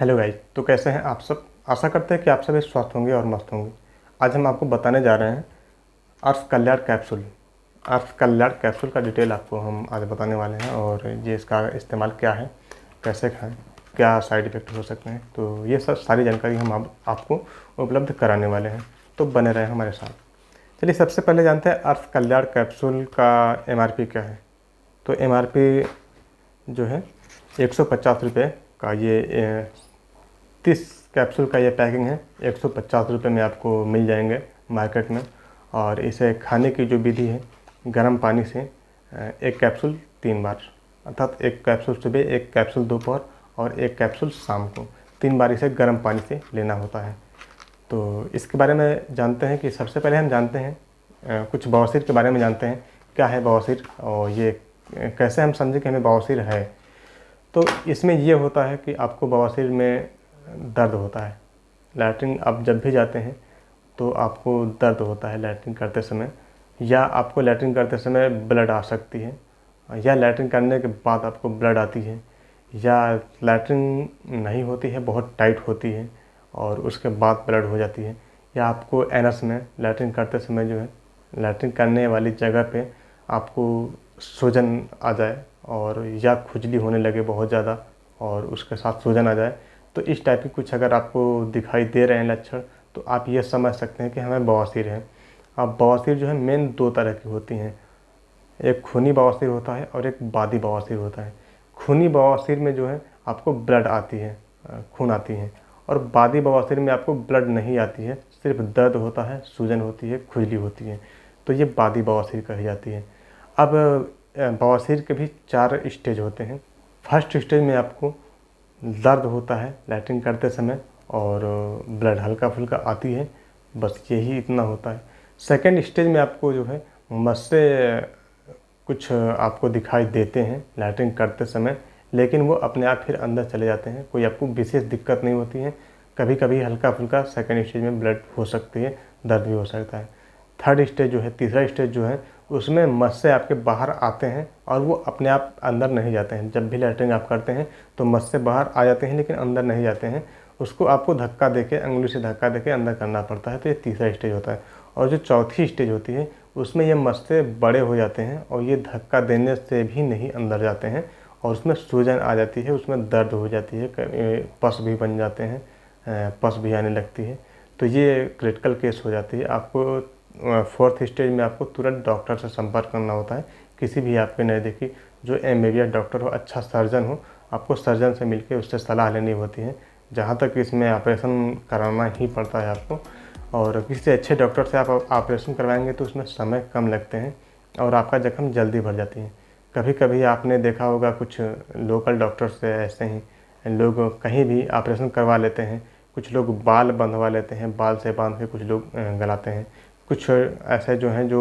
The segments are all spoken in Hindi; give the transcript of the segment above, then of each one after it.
हेलो भाई तो कैसे हैं आप सब आशा करते हैं कि आप सभी स्वस्थ होंगे और मस्त होंगे आज हम आपको बताने जा रहे हैं अर्थ कल्याण कैप्सूल अर्थ कल्याण कैप्सूल का डिटेल आपको हम आज बताने वाले हैं और ये इसका इस्तेमाल क्या है कैसे खाएं क्या साइड इफ़ेक्ट हो सकते हैं तो ये सब सारी जानकारी हम आप, आपको उपलब्ध कराने वाले हैं तो बने रहें हमारे साथ चलिए सबसे पहले जानते हैं अर्थ कल्याण कैप्सूल का एम क्या है तो एम जो है एक सौ का ये तीस कैप्सूल का ये पैकिंग है एक सौ में आपको मिल जाएंगे मार्केट में और इसे खाने की जो विधि है गर्म पानी से एक कैप्सूल तीन बार अर्थात एक कैप्सूल सुबह एक कैप्सूल दोपहर और एक कैप्सूल शाम को तीन बार इसे गर्म पानी से लेना होता है तो इसके बारे में जानते हैं कि सबसे पहले हम जानते हैं कुछ बवासीर के बारे में जानते हैं क्या है बवासीर और ये कैसे हम समझें कि हमें बवासीर है तो इसमें यह होता है कि आपको बवासीर में दर्द होता है लैट्रिन आप जब भी जाते हैं तो आपको दर्द होता है लैट्रिन करते समय या आपको लैट्रिन करते समय ब्लड आ सकती है या लैट्रिन करने के बाद आपको ब्लड आती है या लैट्रिन नहीं होती है बहुत टाइट होती है और उसके बाद ब्लड हो जाती है या आपको एनस में लैट्रिन करते समय जो है लैट्रिन करने वाली जगह पे आपको सूजन आ जाए और या खुजली होने लगे बहुत ज़्यादा और उसके साथ सूजन आ जाए तो इस टाइप के कुछ अगर आपको दिखाई दे रहे हैं लक्षण तो आप ये समझ सकते हैं कि हमें बवासीर है अब बवासीर जो है मेन दो तरह की होती हैं एक खूनी बवासीर होता है और एक बादी बवासीर होता है खूनी बवासीर में जो है आपको ब्लड आती है खून आती है और बादी बवासीर में आपको ब्लड नहीं आती है सिर्फ दर्द होता है सूजन होती है खुजली होती है तो ये बादी बवासीर कही जाती है अब बवासीर के भी चार स्टेज होते हैं फर्स्ट स्टेज में आपको दर्द होता है लाइटिंग करते समय और ब्लड हल्का फुल्का आती है बस यही इतना होता है सेकेंड स्टेज में आपको जो है मस्से कुछ आपको दिखाई देते हैं लाइटिंग करते समय लेकिन वो अपने आप फिर अंदर चले जाते हैं कोई आपको विशेष दिक्कत नहीं होती है कभी कभी हल्का फुल्का सेकेंड स्टेज में ब्लड हो सकती है दर्द भी हो सकता है थर्ड स्टेज जो है तीसरा स्टेज जो है उसमें मस्से आपके बाहर आते हैं और वो अपने आप अंदर नहीं जाते हैं जब भी लेटरिंग आप करते हैं तो मस्से बाहर आ जाते हैं लेकिन अंदर नहीं जाते हैं उसको आपको धक्का देके अंगुली से धक्का देके अंदर करना पड़ता है तो ये तीसरा स्टेज होता है और जो चौथी स्टेज होती है उसमें ये मस्ते बड़े हो जाते हैं और ये धक्का देने से भी नहीं अंदर जाते हैं और उसमें सूजन आ जाती है उसमें दर्द हो जाती है पस भी बन जाते हैं पस भी आने लगती है तो ये क्रिटिकल केस हो जाती है आपको फोर्थ स्टेज में आपको तुरंत डॉक्टर से संपर्क करना होता है किसी भी आपके देखी जो एम डॉक्टर हो अच्छा सर्जन हो आपको सर्जन से मिलकर उससे सलाह लेनी होती है जहाँ तक इसमें ऑपरेशन कराना ही पड़ता है आपको और किसी अच्छे डॉक्टर से आप ऑपरेशन करवाएंगे तो उसमें समय कम लगते हैं और आपका जख्म जल्दी भर जाती है कभी कभी आपने देखा होगा कुछ लोकल डॉक्टर से ऐसे ही लोग कहीं भी ऑपरेशन करवा लेते हैं कुछ लोग बाल बंधवा लेते हैं बाल से बांध के कुछ लोग गलाते हैं कुछ ऐसे जो हैं जो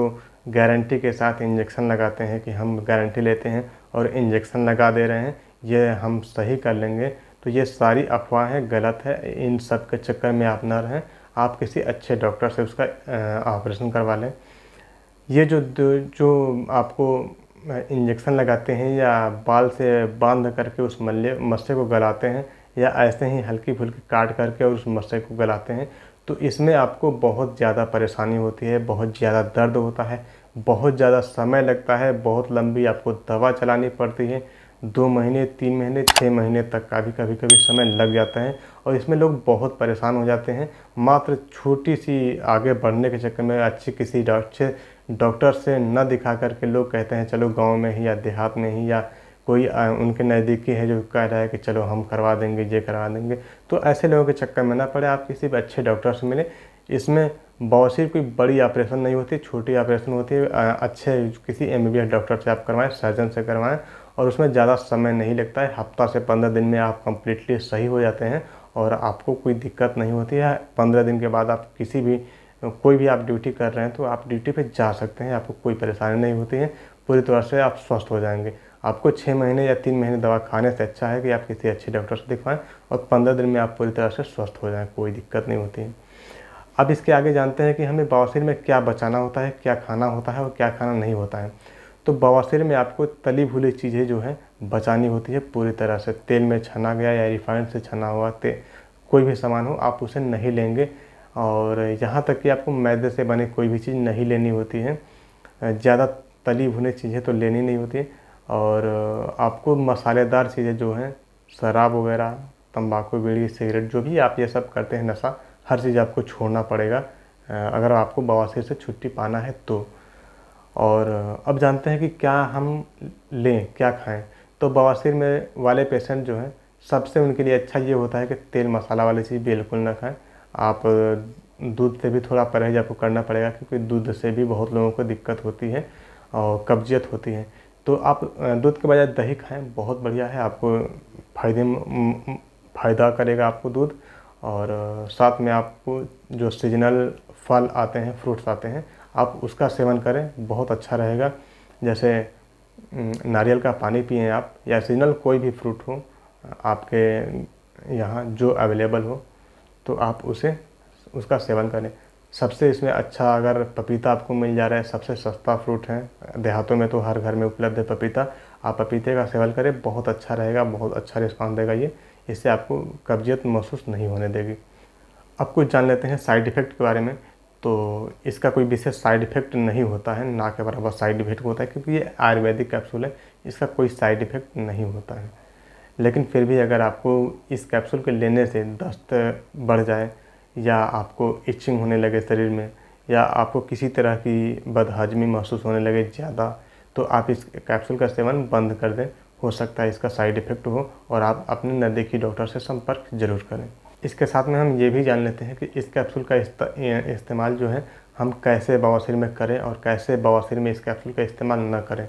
गारंटी के साथ इंजेक्शन लगाते हैं कि हम गारंटी लेते हैं और इंजेक्शन लगा दे रहे हैं ये हम सही कर लेंगे तो ये सारी अफवाहें गलत है इन सब के चक्कर में आप ना रहें आप किसी अच्छे डॉक्टर से उसका ऑपरेशन करवा लें ये जो जो आपको इंजेक्शन लगाते हैं या बाल से बांध करके उस मल्ले मस्से को गलाते हैं या ऐसे ही हल्की फुल्की काट करके और उस मस्से को गलाते हैं तो इसमें आपको बहुत ज़्यादा परेशानी होती है बहुत ज़्यादा दर्द होता है बहुत ज़्यादा समय लगता है बहुत लंबी आपको दवा चलानी पड़ती है दो महीने तीन महीने छः महीने तक का भी कभी कभी समय लग जाता है और इसमें लोग बहुत परेशान हो जाते हैं मात्र छोटी सी आगे बढ़ने के चक्कर में अच्छे किसी अच्छे डॉक्टर से न दिखा करके लोग कहते हैं चलो गांव में ही या देहात में ही या कोई उनके नज़दीकी है जो कह रहा है कि चलो हम करवा देंगे ये करवा देंगे तो ऐसे लोगों के चक्कर में ना पड़े आप किसी भी अच्छे डॉक्टर से मिले इसमें बहुत सी कोई बड़ी ऑपरेशन नहीं होती छोटी ऑपरेशन होती है अच्छे किसी एम डॉक्टर से आप करवाएं सर्जन से करवाएं और उसमें ज़्यादा समय नहीं लगता है हफ्ता से पंद्रह दिन में आप कम्प्लीटली सही हो जाते हैं और आपको कोई दिक्कत नहीं होती है पंद्रह दिन के बाद आप किसी भी कोई भी आप ड्यूटी कर रहे हैं तो आप ड्यूटी पे जा सकते हैं आपको कोई परेशानी नहीं होती है पूरी तरह से आप स्वस्थ हो जाएंगे आपको छः महीने या तीन महीने दवा खाने से अच्छा है कि आप किसी अच्छे डॉक्टर से दिखवाएं और पंद्रह दिन में आप पूरी तरह से स्वस्थ हो जाएं कोई दिक्कत नहीं होती है अब इसके आगे जानते हैं कि हमें बवासीर में क्या बचाना होता है क्या खाना होता है और क्या खाना नहीं होता है तो बवासीर में आपको तली भुली चीज़ें जो है बचानी होती है पूरी तरह से तेल में छना गया या रिफाइंड से छना हुआ तेल कोई भी सामान हो आप उसे नहीं लेंगे और यहाँ तक कि आपको मैदे से बने कोई भी चीज़ नहीं लेनी होती है ज़्यादा तली भुनी चीज़ें तो लेनी नहीं होती है और आपको मसालेदार चीज़ें जो हैं शराब वगैरह तंबाकू बीड़ी सिगरेट जो भी आप ये सब करते हैं नशा हर चीज़ आपको छोड़ना पड़ेगा अगर आपको बवासीर से छुट्टी पाना है तो और अब जानते हैं कि क्या हम लें क्या खाएं तो बवासीर में वाले पेशेंट जो हैं सबसे उनके लिए अच्छा ये होता है कि तेल मसाला वाली चीज़ बिल्कुल ना खाएं आप दूध से भी थोड़ा परहेज आपको करना पड़ेगा क्योंकि दूध से भी बहुत लोगों को दिक्कत होती है और कब्जियत होती है तो आप दूध के बजाय दही खाएं बहुत बढ़िया है आपको फायदे फ़ायदा करेगा आपको दूध और साथ में आपको जो सीजनल फल आते हैं फ्रूट्स आते हैं आप उसका सेवन करें बहुत अच्छा रहेगा जैसे नारियल का पानी पिए आप या सीजनल कोई भी फ्रूट हो आपके यहाँ जो अवेलेबल हो तो आप उसे उसका सेवन करें सबसे इसमें अच्छा अगर पपीता आपको मिल जा रहा है सबसे सस्ता फ्रूट है देहातों में तो हर घर में उपलब्ध है पपीता आप पपीते का सेवन करें बहुत अच्छा रहेगा बहुत अच्छा रिस्पॉन्स देगा ये इससे आपको कब्जियत महसूस नहीं होने देगी अब कुछ जान लेते हैं साइड इफ़ेक्ट के बारे में तो इसका कोई विशेष साइड इफ़ेक्ट नहीं होता है ना के बराबर साइड इफ़ेक्ट होता है क्योंकि ये आयुर्वेदिक कैप्सूल है इसका कोई साइड इफ़ेक्ट नहीं होता है लेकिन फिर भी अगर आपको इस कैप्सूल के लेने से दस्त बढ़ जाए या आपको इचिंग होने लगे शरीर में या आपको किसी तरह की बदहजमी महसूस होने लगे ज़्यादा तो आप इस कैप्सूल का सेवन बंद कर दें हो सकता है इसका साइड इफ़ेक्ट हो और आप अपने नज़दीकी डॉक्टर से संपर्क जरूर करें इसके साथ में हम ये भी जान लेते हैं कि इस कैप्सूल का इस्तेमाल जो है हम कैसे बवासीर में करें और कैसे बवासीर में इस कैप्सूल का इस्तेमाल न करें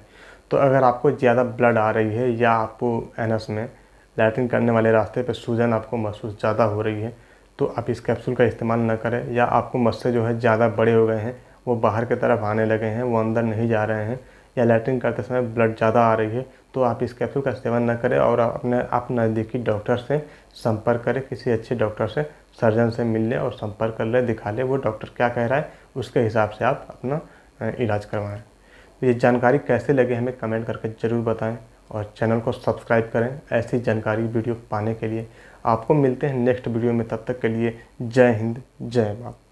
तो अगर आपको ज़्यादा ब्लड आ रही है या आपको एनस में लैटरिन करने वाले रास्ते पर सूजन आपको महसूस ज़्यादा हो रही है तो आप इस कैप्सूल का इस्तेमाल ना करें या आपको मस्से जो है ज़्यादा बड़े हो गए हैं वो बाहर की तरफ आने लगे हैं वो अंदर नहीं जा रहे हैं या लैट्रिन करते समय ब्लड ज़्यादा आ रही है तो आप इस कैप्सूल का इस्तेमाल ना करें और अपने आप नज़दीकी डॉक्टर से संपर्क करें किसी अच्छे डॉक्टर से सर्जन से मिल लें और संपर्क कर लें दिखा लें वो डॉक्टर क्या कह रहा है उसके हिसाब से आप अपना इलाज करवाएँ तो ये जानकारी कैसे लगे हमें कमेंट करके ज़रूर बताएँ और चैनल को सब्सक्राइब करें ऐसी जानकारी वीडियो पाने के लिए आपको मिलते हैं नेक्स्ट वीडियो में तब तक के लिए जय हिंद जय भारत